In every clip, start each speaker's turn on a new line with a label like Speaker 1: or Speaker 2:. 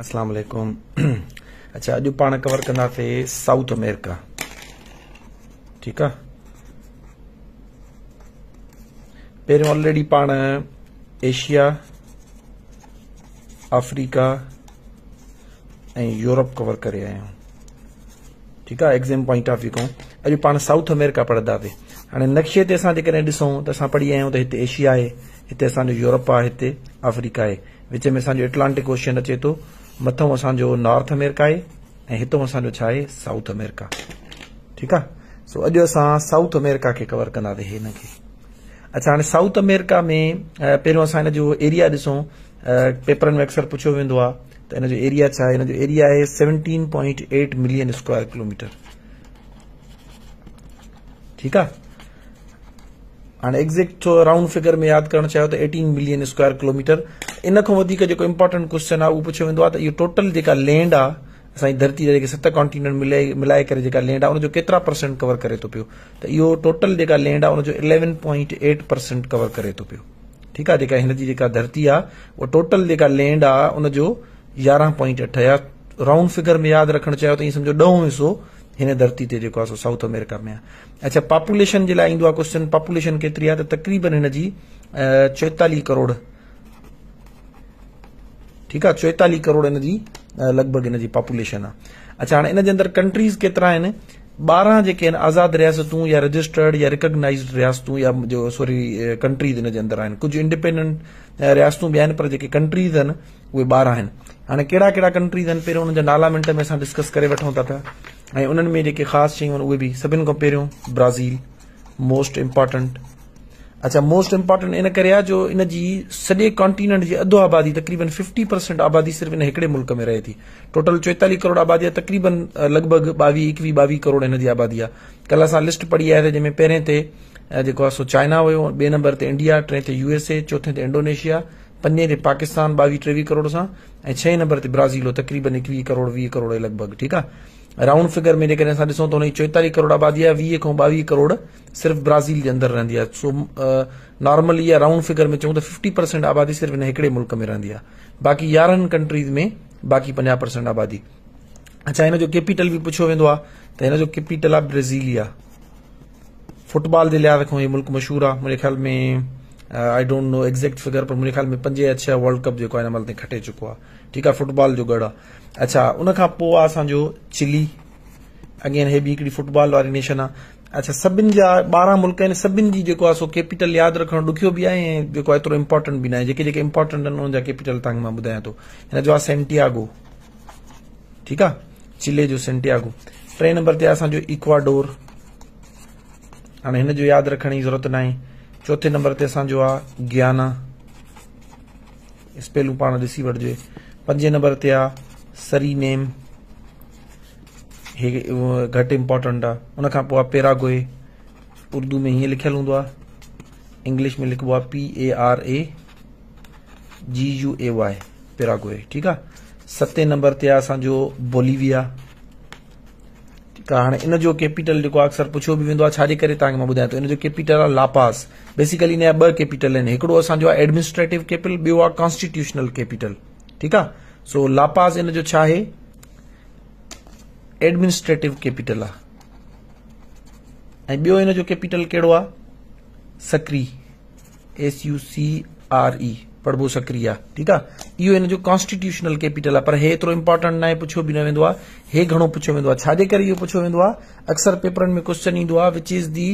Speaker 1: अस्सलाम वालेकुम अच्छा अॼु पाण कवर कंदासीं साउथ अमेरिका ठीकु आहे पहिरियों ऑलरेडी पाण एशिया अफ्रीका ऐं यूरोप कवर करे आया आहियूं ठीकु आहे एक्ज़ाम पॉइंट ऑफ व्यू खां अॼु पाण साउथ अमेरिका पढ़ंदासीं हाणे नक्शे ते असां जेकॾहिं ॾिसूं त असां पढ़ी आहियूं त हिते एशिया आहे हिते असांजो यूरोप आहे हिते अफ्रीका आहे विच में असांजो एटलांटिक ओशियन अचे थो मथो असांजो नॉर्थ अमेरिका आहे ऐ हितो असांजो छा आहे साउथ अमेरिका ठीकु आहे सो अॼु असां साउथ अमेरिका खे कवर कंदासीं हिन खे अच्छा हाणे साउथ अमेरिका में अ पहिरों असां हिन जो एरिया ॾिसो अ पेपरनि में अक्सर पुछियो वेंदो आहे त इन जो एरिया छा आहे इन जो एरिया आहे seventeen point eight million square kilometre ठीकु आहे हाणे एग्ज़ेक्ट राउंड फिगर में यादि करणु चाहियो त एटीन मिलियन स्क्वायर किलोमीटर इन खां वधीक जेको इम्पोर्टेंट क्वेशन आहे उहो पुछियो वेंदो आहे त इहो टोटल जेका लैंड आहे असांजी धरती जेके सत कॉन्टीनेंट मिले मिलाए करे जेका लैंड आहे उनजो केतिरा परसेंट कवर करे थो पियो त इहो टोटल जेका लैंड आहे उनजो eleven point eight percent cover करे थो पियो ठीकु आहे जेका हिनजी जेका धरती आहे उहा टोटल जेका लैंड आहे उनजो यारहां पॉइंट अठ या राउंड फिगर में यादि रखणु चाहियो त ई सम्झो ॾहों हिसो हिन धरती ते जेको आहे साउथ अमेरिका में आहे अच्छा पॉपुलेशन जे लाइ ईंदो आहे क्वेश्चन पॉपुलेशन केतिरी आहे त तकरीबन हिन जी चोएतालीह करोड़ ठीकु आहे चोएतालीह करोड़ हिन जी लॻभॻि हिन जी पॉपुलेशन आहे अच्छा हाणे इन जे अंदरि कंट्रीज़ केतिरा आहिनि ॿारहं जेके आहिनि आज़ाद रियासतूं या रजिस्टर्ड या रिकोगनाइज़्ड रियासतूं या जो सॉरी कंट्रीज़ हिन जे अंदरि आहिनि कुझु इंडिपेंडेंट रियासतूं बि आहिनि पर जेके कंट्रीज़ आहिनि उहे ॿारहं आहिनि हाणे कहिड़ा कहिड़ा कंट्रीज़ आहिनि पहिरियों हुननि जा नाला मिंट में असां डिस्कस करे वठूं था पिया ऐं उन्हनि में जेके ख़ासि शयूं आहिनि उहे बि सभिनि खां पहिरियों ब्राज़ील मोस्ट इम्पोर्टेंट अच्छा मोस्ट इम्पोर्टेंट इन करे आहे जो इन जी सॼे कॉन्टीनेंट जी अधो आबादी तकरीबन फिफ्टी परसेंट आबादी सिर्फ़ु इन हिकिड़े मुल्क में रहे थी टोटल चोएतालीह करोड़ आबादी आहे तक़रीबन लॻभॻि ॿावीह एकवीह ॿावीह करोड़ हिन जी आबादी आहे कल्ह असां लिस्ट पढ़ी आहे तंहिं में पहिरें ते जेको आहे सो चाइना हुयो ॿिए नंबर ते इंडिया टे ते यू एस ए चोथे ते इंडोनेशिया पंजे ते पाकिस्तान ॿावीह टेवीह करोड़ सां ऐं छह नंबर ते ब्राज़ील हो तकरीबन एकवीह करोड़ वीह करोड़ लॻभॻि ठीकु आहे राउंड फिगर में जेकॾहिं असां ॾिसूं त चोएतालीह करोड़ आबादी आहे वीह खां ॿावीह करोड़ सिर्फ़ु ब्राज़ील जे अंदरि रहंदी आहे सो नॉर्मली इहा राउंड फिगर में चऊं त फिफ्टी परसेंट आबादी सिर्फ़ु हिन हिकड़े मुल्क में रहंदी आहे बाक़ी यारहनि कंट्रीज़ में बाक़ी पंजाह परसेंट आबादी अच्छा हिन जो केपिटल बि पुछियो वेंदो आहे त हिन जो केपिटल आहे ब्राज़ीलिया फुटबॉल जे लिहाज़ खां ही मुल्क मशहूरु आहे मुंहिंजे ख़्याल में I don't know exact figure पर मुंहिंजे ख़्याल में पंज या छह वर्ल्ड कप जेको हिन महिल खटे चुको आहे ठीकु आहे फुटबॉल जो गढ़ आहे अच्छा उनखां पोइ असांजो चिली अगेन हे बि हिकड़ी फुटबॉल वारी नेशन आहे अच्छा सभिनि जा बारा मुल्क आहिनि सभिनि जी जेको आहे कैपिटल यादि रखण ॾुखियो बि आहे ऐं जेको एतिरो इम्पोर्टेंट बि नाहे जेके जेके इम्पोर्टेंट आहिनि कैपिटल तव्हांखे मां ॿुधायां थो हिनजो आहे सेंटियागो ठीक आहे चिले जो सेंटियागो टे नंबर ते आहे असांजो इक्वाडोर हाणे हिन जो यादि रखण जी ज़रूरत न आहे चौथे नंबर ते असांजो आहे ग्याना स्पेलू पाण ॾिसी वठजे पंजे नंबर ते आहे नेम हे घटि इम्पोर्टेंट आहे उनखां पोइ आहे पेरागोए उर्दू में हीअं लिखियलु हूंदो आहे इंग्लिश में लिखबो आहे A R A G U A Y Paraguay ठीक आहे सते नंबर ते आ असांजो बोलीविया त हाणे इन जो कैपिटल जेको आहे अक्सर पुछियो बि वेंदो आहे छाजे करे तव्हांखे मां ॿुधायां थो इन जो कैपिटल आहे लापास बेसिकली इन जा ॿ कैपिटल आहिनि हिकिड़ो असांजो आहे एडमिनिस्ट्रेटिव कैपिटल ॿियो आहे कॉन्स्टिट्यूशनल कैपिटल ठीकु आहे सो लापास इन जो छा आहे एडमिनिस्ट्रेटिव कैपिटल आहे ऐं ॿियो इन जो कैपिटल कहिड़ो आहे Sucre S U C R E ಪ್ರಭು सक्रिय ठीक है यो इन जो कॉन्स्टिट्यूशनल कैपिटल पर हे एतिरो इम्पोर्टेंट ना पुछो भी नो न हे घणो पुछो वेंदो आहे छाजे करे वेंदो अक्सर पेपर में क्वेश्चन ईंदो which is the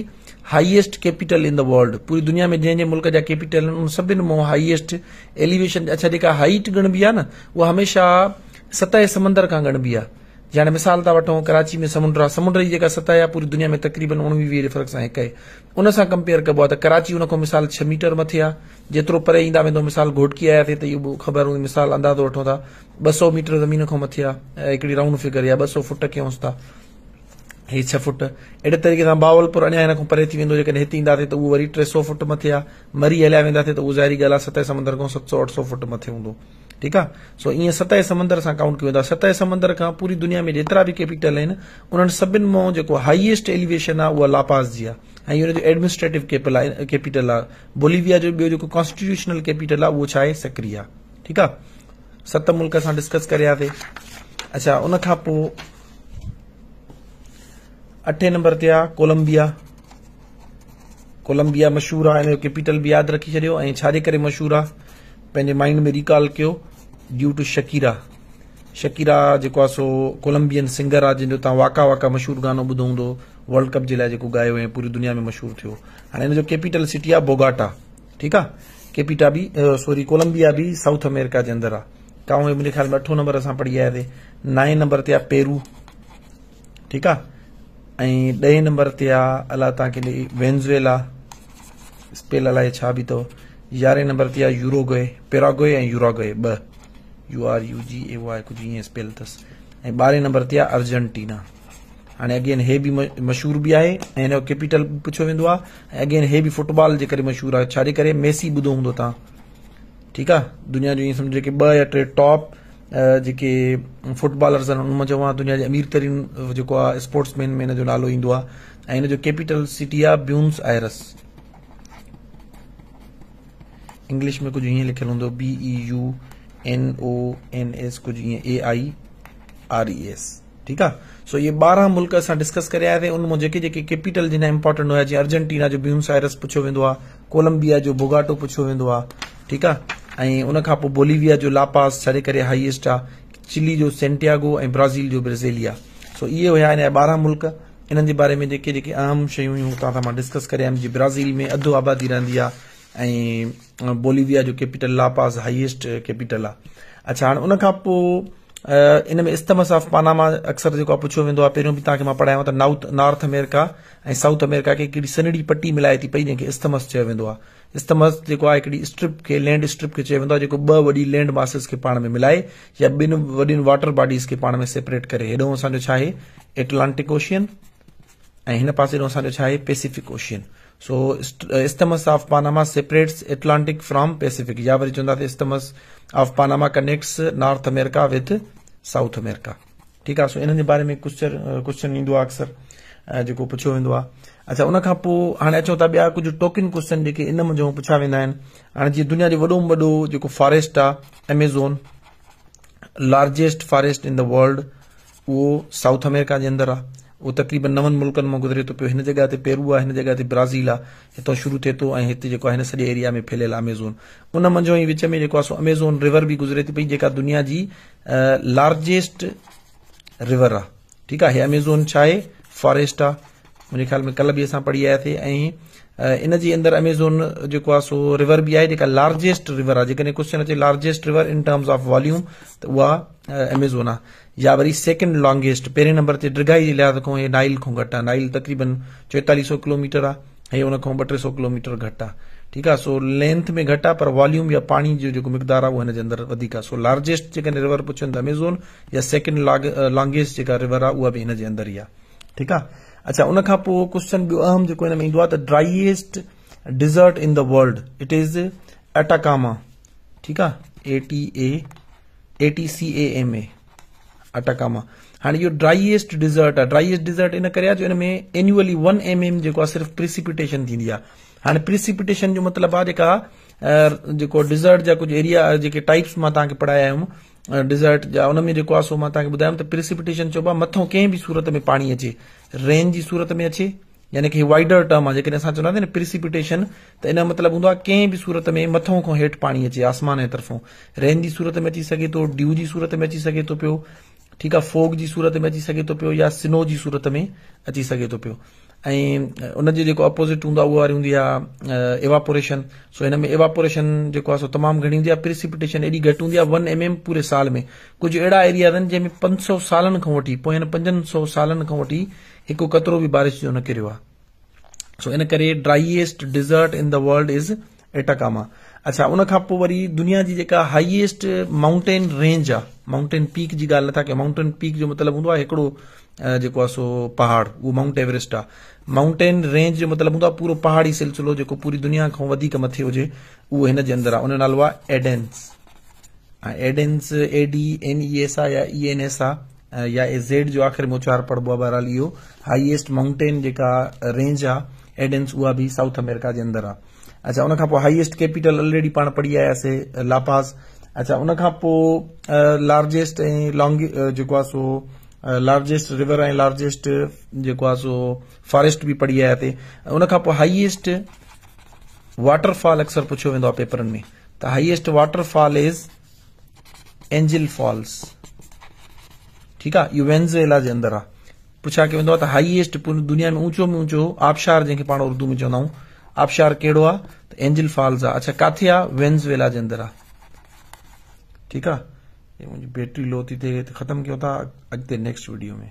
Speaker 1: highest capital in the world पूरी दुनिया में जंहिं जंहिं मुल्क जा कैपिटल उन सभी मो हाईएस्ट एलिवेशन अच्छा जेका हाइट गणबी आ ना वो हमेशा सतह समंदर खां ॻणबी आ मिसाल था वठूं कराची में समुंड आहे समुंड जी जेका सतह पूरी दुनिया में तकरीबन उणवीह वीह फ़र्क़ सां हिकु आहे उन सां कंपेयर कबो आहे त कराची हुनखां मिसाल छह मीटर मथे आहे जेतिरो परे ईंदा वेंदो मिसाल घोटकी आया त इहो ख़बर मिसाल अंदाज़ो वठो था ॿ सौ मीटर ज़मीन खां मथे आहे हिकड़ी राउंड फिगर या ब सौ फुट कयूंसि था हे छह फुट अहिड़े तरीक़े सां बावलपुर अञा हिनखां परे थी वेंदो हिते ईंदा त उहो वरी टे सौ फुट मथे आहे मरी हलिया वेंदासीं त उहा गाल्हि आहे सते समुंद्र सत सौ अठ सौ फुट मथे हूंदो ठीकु आहे सो ईअं सत समंदर सां काउंट कयूं था सते समंदर खां पूरी दुनिया में जेतिरा बि कैपिटल आहिनि उन्हनि सभिनि मां जेको हाईएस्ट एलिवेशन आहे उहा लापास जी आहे ऐं हुनजो एडमिनिस्ट्रेटिव कैपिल केपिटल आहे बोलीविया जो ॿियो जेको कॉन्स्टिट्यूशनल कैपिटल आहे उहो छा आहे सक्रिया ठीकु आहे सत मुल्क़ असां डिस्कस करियासीं अच्छा उन खां पोइ अठे नंबर ते आहे कोलंबिया कोलंबिया मशहूर आहे हिन जो कैपिटल बि यादि रखी छॾियो ऐं छाजे करे मशहूरु आहे पंहिंजे माइंड में रिकॉल कयो ड्यू टू शकीरा शकीरा जेको आहे सो कोलंबियन सिंगर आहे जंहिंजो तव्हां वाका वाका मशहूरु गानो ॿुधो हूंदो वर्ल्ड कप जे लाइ जेको गायो पूरी दुनिया में मशहूर थियो हाणे हिन जो केपिटल सिटी आहे बोगाटा ठीकु आहे केपिटा बि सॉरी कोलंबिया बि साउथ अमेरिका जे अंदरि आहे तव्हां मुंहिंजे ख़्याल में अठो नंबर असां पढ़ी आयासीं नाएं नंबर ते आहे पेरू ठीकु आहे ऐं ॾह नंबर ते आहे अलाह तव्हांखे ॾेई वेन्ज़वेला स्पेल अलाए छा बि अथव यारहें नंबर ते आहे यूरोगोए पेरागोए ऐं यूरोगोए ॿ U R U G A Y कुझु इएं स्पेल अथसि ऐं ॿारहें नंबर ते आहे अर्जेंटीना हाणे अगेन हे बि मशहूर बि आहे ऐं हिन जो केपिटल पुछियो वेंदो आहे ऐं अगेन ही बि फुटबॉल जे करे मशहूर आहे छाजे करे मेसी ॿुधो हूंदो तव्हां ठीक आहे दुनिया जो ॿ या टे टॉप जेके फुटबॉलर्स आहिनि उन मां चवां दुनिया जे अमीर तरीन जेको आहे स्पोर्टस में हिन जो नालो ईंदो आहे ऐं हिन जो केपिटल सिटी आहे ब्यून्स आयरस इंग्लिश में कुझु हीअं लिखियलु हूंदो B E U N S n A I R E S ठीक आहे सो इहे ॿारहां मुल्क़ असां डिस्कस करे आयासीं उनमें जेके जेके कैपिटल जिन इम्पोर्टेंट हुया जीअं अर्जेंटीना जो ब्यूनसाइरस पुछियो वेंदो आहे कोलंबिया जो बोगाटो पुछियो वेंदो आहे ठीक आहे ऐं उन पोइ बोलिविया जो लापास छाजे करे हाइएस्ट आहे चिली जो सेंटियागो ऐं ब्राज़ील जो ब्राज़ीलिया सो इहे हुया हिन जा मुल्क इन जे बारे में जेके जेके शयूं खां मां डिस्कस करियमि जीअं ब्राज़ील में अधो आबादी रहंदी आहे ऐं बोलीविया जो केपिटल लापास हाईएस्ट कैपिटल आहे अच्छा हाणे उन खां पोइ इन में इस्तमस ऑफ पानामा अक्सर जेको आहे पुछियो वेंदो आहे पहिरियों बि तव्हांखे मां पढ़ायां त नाउथ नॉर्थ अमेरिका ऐं साउथ अमेरिका खे हिकिड़ी सनड़ी पटी मिलाए थी पई जंहिंखे इस्तमस चयो वेंदो आहे इस्तमस जेको आहे हिकिड़ी स्ट्रिप खे लैंड स्ट्रिप खे चयो वेंदो आहे जेको ॿ वॾी लैंड मासिस खे पाण में मिलाए या ॿिनि वॾियुनि वॉटर बॉडीज़ खे पाण में सेपरेट करे हेॾो असांजो छा आहे एटलांटिक ओशियन ऐं हिन पासे असांजो छा आहे Pacific Ocean so isthmus of Panama separates Atlantic from Pacific या वरी चवंदो आहे of Panama connects North America with South America ठीकु आहे सो इन्हनि जे बारे में क्वेश्चन क्वेश्चन ईंदो आहे अक्सर uh, जेको पुछियो वेंदो आहे अच्छा उनखां पोइ हाणे अचो था ॿिया कुझु टोकिन क्वेश्चन जेके इन मुंहिंजो पुछिया वेंदा आहिनि हाणे जीअं दुनिया जो वॾो में वॾो जेको फॉरेस्ट आहे Amazon largest forest in the world उहो साउथ अमेरिका जे अंदरि आहे उहो तक़रीबन नवनि मुल्कनि मां गुज़िरे थो पियो हिन जॻह ते पेरू आहे हिन जॻह ते ब्राज़ील आहे हितां शुरू थिए थो ऐं हिते जेको आहे हिन सॼे एरिया में फैलियलु अमेज़ोन उन मंझो ई विच में जेको आहे सो अमेज़ोन रिवर बि गुज़िरे थी पई जेका दुनिया जी लार्जेस्ट रिवर आहे ठीकु आहे हे अमेज़ोन छा आहे फॉरेस्ट आहे मुंहिंजे ख़्याल में कल बि असां पढ़ी आयासीं ऐं इन जे अंदरि अमेज़ोन जेको आहे सो रिवर बि आहे जेका लार्जेस्ट रिवर आहे जेकॾहिं क्वेश्चन अचे largest river in terms of volume त उहा अमेज़ोन आहे या वरी सेकेंड लॉन्गेस्ट पहिरें नंबर ते ड्रिगाई जे लिहाज़ खां हे नाइल खां घटि आहे नाइल तकरीबन चोएतालीह सौ किलोमीटर आहे हे हुन खां ॿ टे सौ किलोमीटर घटि आहे ठीकु आहे सो लेंथ में घटि आहे पर वॉल्यूम या पाणी जो जेको मक़दारु आहे उहो हिन जे अंदरि वधीक आहे सो लार्जेस्ट जेकॾहिं रिवर पुछनि त अमेज़ोन या सेकिंड लॉन्गेस्ट जेका रिवर आहे उहा बि हिन जे अंदरि ई आहे ठीकु आहे अच्छा उन खां पोइ क्वेश्चन ॿियो अहम जेको हिन में ईंदो आहे त driest desert in the world it is Atacama ठीकु आहे A A A A T T C M A Atacama हाणे इहो ड्राईएस्ट डिज़र्ट आहे ड्राईएस्ट डिज़र्ट इन करे आहे आहे जो हिन में वन एम एम जेको सिर्फ़ प्रिसिपिटेशन थींदी आहे हाणे प्रिसिपिटेशन जो मतिलबु आहे जेका जेको डिज़र्ट जा कुझु एरिया जेके टाइप्स मां तव्हांखे पढ़ाया आहियूं डिज़र्ट जा उन में जेको आहे सो मां तव्हांखे ॿुधायमि त प्रिसिपिटेशन चइबो आहे मथां कंहिं बि सूरत में पाणी अचे रेन जी सूरत में अचे यानी की वाइडर टर्म आहे जेकॾहिं असां चवंदासीं न प्रिसिपीटेशन त इन जो मतिलबु हूंदो आहे कंहिं बि सूरत में मथो खां हेठि पाणी अचे आसमान जे तरफ़ो रेन जी सूरत में अची सघे थो ड्यू जी सूरत में अची सघे थो पियो ठीकु आहे फोग जी सूरत में अची सघे थो पियो या स्नो जी सूरत में अची सघे थो पियो ऐं उन जो जेको अपोज़िट हूंदो आहे उहा वारी हूंदी आहे एवापोरेशन सो हिन में एवापोरेशन जेको आहे सो तमामु घणी हूंदी आहे प्रिसिपिटेशन एॾी घटि हूंदी आहे वन एम एम पूरे साल में कुझु अहिड़ा एरिया आहिनि जंहिंमें पंज सौ सालनि खां वठी पोयनि पंजनि सौ सालनि खां वठी हिकु कतिरो बि बारिश जो न किरियो आहे सो इन करे driest desert in the world is Atacama अच्छा उन खां पोइ वरी दुनिया जी जेका हाईएस्ट माउंटेन रेंज आहे माउंटेन पीक जी ॻाल्हि नथा कयूं माउंटेन पीक जो मतिलबु हूंदो आहे हिकिड़ो जेको आहे सो पहाड़ उहो माउंट एवरेस्ट आहे माउंटेन रेंज जो मतिलबु हूंदो आहे पूरो पहाड़ी सिलसिलो जेको पूरी दुनिया खां वधीक मथे हुजे उहो हिन जे अंदरि आहे हुनजो नालो आहे एडेंस एडेंस एन ई ई एस आहे या एन एस आहे या ए जेड जो आख़िर में उचार चार पढ़बो आहे बहिराल इहो हाईएस्ट माउंटेन जेका रेंज आहे एडेंस उहा बि साउथ अमेरिका जे अंदरि आहे अच्छा उनखां पोइ हाईएस्ट कैपिटल ऑलरेडी पाण पढ़ी आयासीं लापास अच्छा उनखां पोइ लार्जेस्ट ऐं लॉन्ग जेको आहे सो लार्जेस्ट रिवर ऐं लार्जेस्ट जेको आहे सो फॉरेस्ट बि पढ़ी आयासीं उनखां पोइ हाईएस्ट वाटरफॉल अक्सर पुछियो वेंदो आहे पेपरनि में त highest waterfall is Angel Falls ठीक है इहो वेनज़ेला के अंदर आ पुछा के वो हाइएस्ट हाईएस्ट पूरी दुनिया में ऊंचो में ऊंचो आबशार जैसे पा उर्दू में चवंदा आबशार कड़ो आ एंजिल फॉल्स आ अच्छा काथे आ वेनज़वेला जे अंदरि आहे ठीकु आहे मुझे बैटरी लो थी थे खत्म कयो था अगते नेक्स्ट वीडियो में